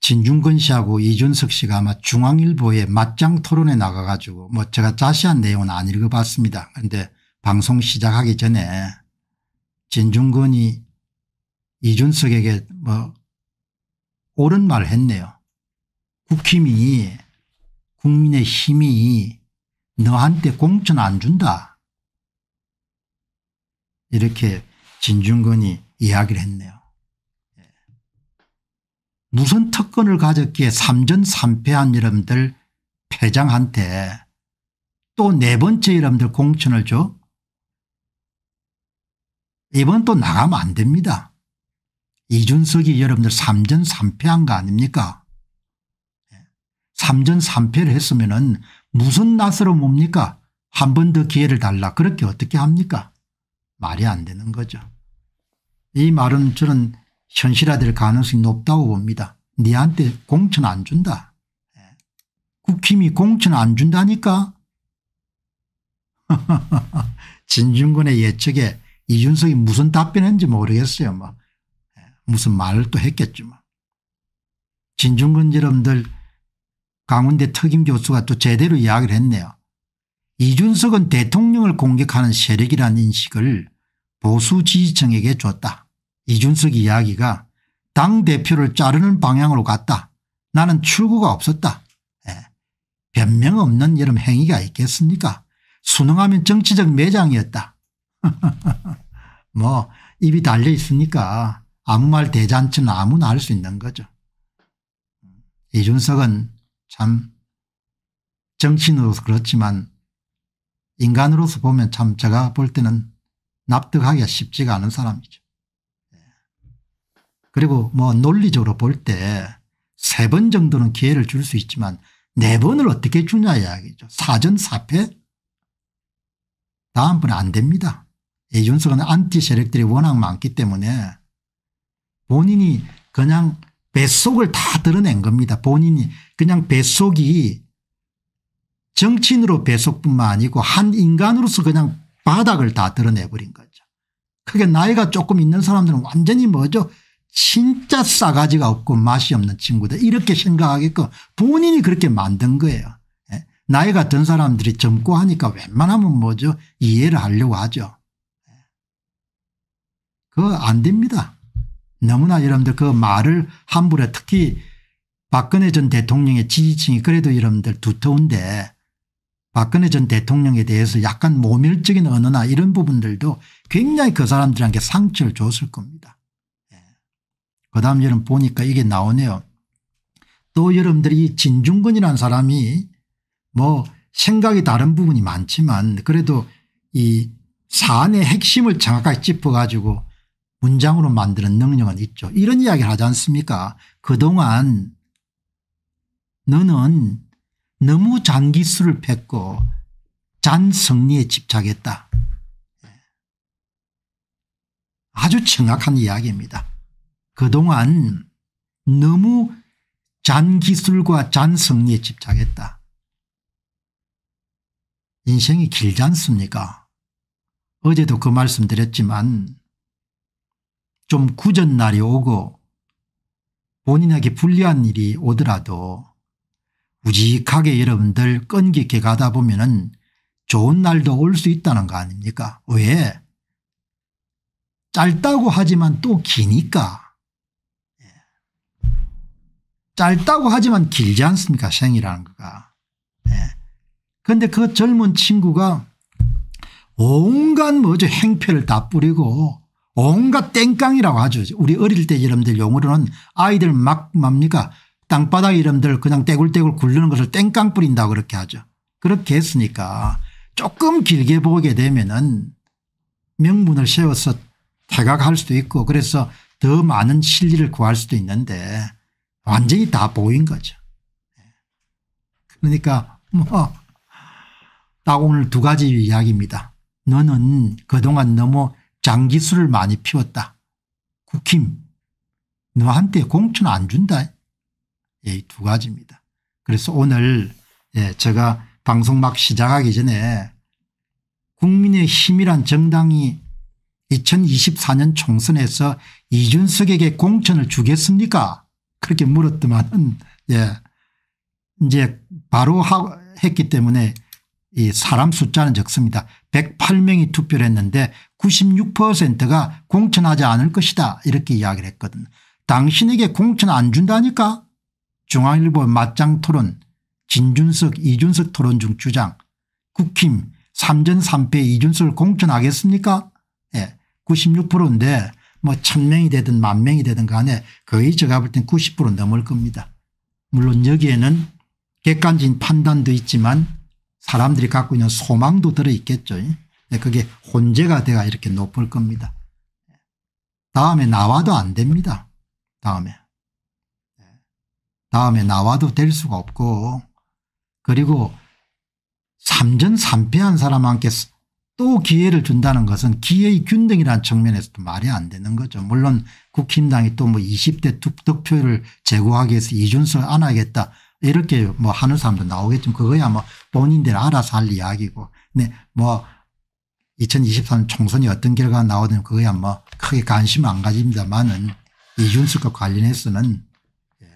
진중근 씨하고 이준석 씨가 아마 중앙일보에 맞짱 토론에 나가 가지고 뭐 제가 자세한 내용은 안 읽어봤습니다. 그런데 방송 시작하기 전에 진중근이 이준석에게 뭐 옳은 말 했네요. 국힘이 국민의 힘이 너한테 공천 안 준다. 이렇게 진중근이 이야기를 했네요. 무슨 특권을 가졌기에 3전 3패한 여러분들 패장한테 또 네 번째 여러분들 공천을 줘? 이번 또 나가면 안 됩니다. 이준석이 여러분들 3전 3패한 거 아닙니까? 3전 예. 3패를 했으면 은 무슨 낯으로 뭡니까? 한 번 더 기회를 달라 그렇게 어떻게 합니까? 말이 안 되는 거죠. 이 말은 저는 현실화될 가능성이 높다고 봅니다. 니한테 공천 안 준다. 예. 국힘이 공천 안 준다니까 진중근의 예측에 이준석이 무슨 답변했는지 모르겠어요. 뭐. 예. 무슨 말을 또 했겠지만. 뭐. 진중근 여러들 강원대 특임 교수가 또 제대로 이야기를 했네요. 이준석은 대통령을 공격하는 세력이라는 인식을 보수 지지층에게 줬다. 이준석 이야기가 당대표를 자르는 방향으로 갔다. 나는 출구가 없었다. 예. 변명 없는 이런 행위가 있겠습니까 수능하면 정치적 매장이었다. 뭐 입이 달려 있으니까 아무 말 대잔치는 아무나 할 수 있는 거죠. 이준석은 참 정치인으로서 그렇지만 인간으로서 보면 참 제가 볼 때는 납득하기가 쉽지가 않은 사람이죠. 그리고 뭐 논리적으로 볼 때 세 번 정도는 기회를 줄 수 있지만 네 번을 어떻게 주냐 이야기죠. 사전 사패 다음번에 안 됩니다. 이준석은 안티 세력들이 워낙 많기 때문에 본인이 그냥 뱃속을 다 드러낸 겁니다. 본인이 그냥 뱃속이 정치인으로 뱃속뿐만 아니고 한 인간으로서 그냥 바닥을 다 드러내버린 거죠. 크게 나이가 조금 있는 사람들은 완전히 뭐죠 진짜 싸가지가 없고 맛이 없는 친구들 이렇게 생각하게끔 본인이 그렇게 만든 거예요. 예? 나이가 든 사람들이 젊고 하니까 웬만하면 뭐죠 이해를 하려고 하죠. 예? 그거 안 됩니다. 너무나 여러분들 그 말을 함부로 특히 박근혜 전 대통령의 지지층이 그래도 여러분들 두터운데 박근혜 전 대통령에 대해서 약간 모멸적인 언어나 이런 부분들도 굉장히 그 사람들한테 상처를 줬을 겁니다. 그 다음 여름 보니까 이게 나오네요. 또 여러분들이 진중근이라는 사람이 뭐 생각이 다른 부분이 많지만 그래도 이 사안의 핵심을 정확하게 짚어가지고 문장으로 만드는 능력은 있죠. 이런 이야기를 하지 않습니까 그동안 너는 너무 장기수를 폈고 잔성리에 집착했다. 예. 아주 정확한 이야기입니다. 그동안 너무 잔기술과 잔성리에 집착했다. 인생이 길지 않습니까? 어제도 그 말씀 드렸지만 좀 굳은 날이 오고 본인에게 불리한 일이 오더라도 우직하게 여러분들 끈기있게 가다 보면 은 좋은 날도 올 수 있다는 거 아닙니까? 왜? 짧다고 하지만 또 기니까 짧다고 하지만 길지 않습니까 생이라는 거가. 그런데 예. 그 젊은 친구가 온갖 뭐죠 행패를 다 뿌리고 온갖 땡깡이라고 하죠. 우리 어릴 때 이름들 용어로는 아이들 막 뭡니까 땅바닥 이름들 그냥 떼굴떼굴 굴르는 것을 땡깡 뿌린다고 그렇게 하죠. 그렇게 했으니까 조금 길게 보게 되면은 명분을 세워서 퇴각할 수도 있고 그래서 더 많은 실리를 구할 수도 있는데 완전히 다 보인 거죠. 그러니까 뭐딱 오늘 두 가지 이야기입니다. 너는 그동안 너무 장기술을 많이 피웠다. 국힘 너한테 공천 안 준다. 예, 두 가지입니다. 그래서 오늘 예, 제가 방송 막 시작하기 전에 국민의힘이란 정당이 2024년 총선에서 이준석에게 공천을 주겠습니까 그렇게 물었더만은 예. 이제 바로 했기 때문에 이 사람 숫자는 적습니다. 108명이 투표를 했는데 96%가 공천하지 않을 것이다 이렇게 이야기를 했거든. 당신에게 공천 안 준다니까 중앙일보 맞짱 토론 진준석 이준석 토론 중 주장 국힘 3전 3패 이준석을 공천하겠습니까 예, 96%인데 뭐 천명이 되든 만명이 되든 간에 거의 제가 볼 땐 90% 넘을 겁니다. 물론 여기에는 객관적인 판단도 있지만 사람들이 갖고 있는 소망도 들어있겠죠. 네, 그게 혼재가 돼가 이렇게 높을 겁니다. 다음에 나와도 안 됩니다. 다음에. 네. 다음에 나와도 될 수가 없고 그리고 3전 3패한 사람한테 또 기회를 준다는 것은 기회의 균등이라는 측면에서도 말이 안 되는 거죠. 물론 국힘당이 또 뭐 20대 득표율 제고하기 위해서 이준석 안 하겠다 이렇게 뭐 하는 사람도 나오겠지만 그거야 뭐 본인들 알아서 할 이야기고 근뭐2023 총선이 어떤 결과가 나오든 그거야 뭐 크게 관심 안 가집니다만은 이준석과 관련해서는 예,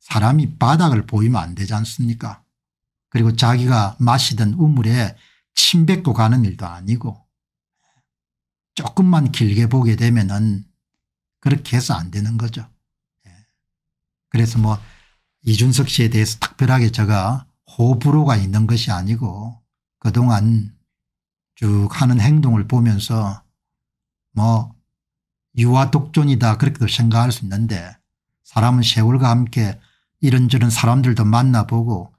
사람이 바닥을 보이면 안 되지 않습니까 그리고 자기가 마시던 우물에 침 뱉고 가는 일도 아니고 조금만 길게 보게 되면 은 그렇게 해서 안 되는 거죠. 예. 그래서 뭐 이준석 씨에 대해서 특별하게 제가 호불호가 있는 것이 아니고 그동안 쭉 하는 행동을 보면서 뭐 유아 독존이다 그렇게도 생각할 수 있는데 사람은 세월과 함께 이런저런 사람들도 만나보고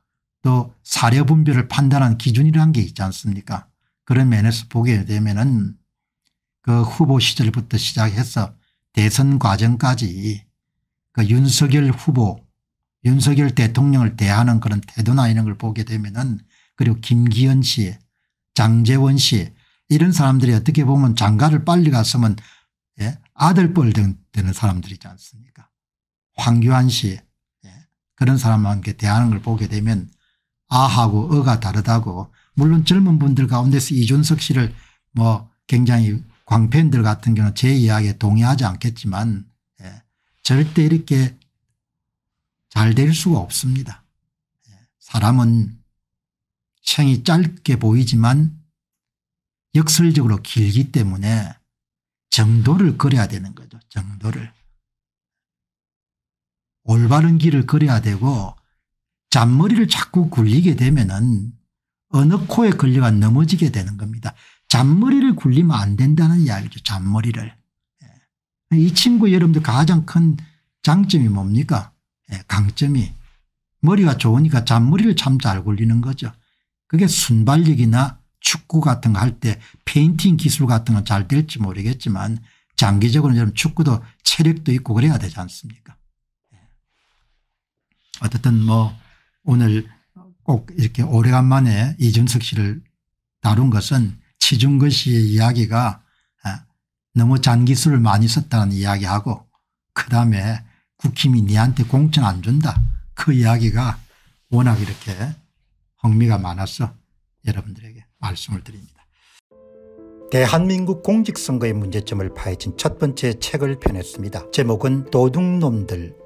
또 사려 분별을 판단한 기준이라는 게 있지 않습니까 그런 면에서 보게 되면 은그 후보 시절부터 시작해서 대선 과정까지 그 윤석열 후보 윤석열 대통령을 대하는 그런 태도나 이런 걸 보게 되면 은 그리고 김기현 씨 장재원 씨 이런 사람들이 어떻게 보면 장가를 빨리 갔으면 예? 아들뻘 되는 사람들이지 않습니까 황교안 씨 예? 그런 사람한테 대하는 걸 보게 되면 아하고 어가 다르다고 물론 젊은 분들 가운데서 이준석 씨를 뭐 굉장히 광팬들 같은 경우는 제 이야기에 동의하지 않겠지만 예. 절대 이렇게 잘 될 수가 없습니다. 예. 사람은 생이 짧게 보이지만 역설적으로 길기 때문에 정도를 그려야 되는 거죠. 정도를. 올바른 길을 그려야 되고 잔머리를 자꾸 굴리게 되면은 어느 코에 걸려가 넘어지게 되는 겁니다. 잔머리를 굴리면 안 된다는 이야기죠. 잔머리를. 예. 이 친구 여러분들 가장 큰 장점이 뭡니까? 예, 강점이 머리가 좋으니까 잔머리를 참 잘 굴리는 거죠. 그게 순발력이나 축구 같은 거 할 때 페인팅 기술 같은 건 잘 될지 모르겠지만 장기적으로는 축구도 체력도 있고 그래야 되지 않습니까? 예. 어쨌든 뭐 오늘 꼭 이렇게 오래간만에 이준석 씨를 다룬 것은 치중근 씨의 이야기가 아, 너무 잔기술을 많이 썼다는 이야기하고 그다음에 국힘이 니한테 공천 안 준다 그 이야기가 워낙 이렇게 흥미가 많아서 여러분들에게 말씀을 드립니다. 대한민국 공직선거의 문제점을 파헤친 첫 번째 책을 펴냈습니다. 제목은 도둑놈들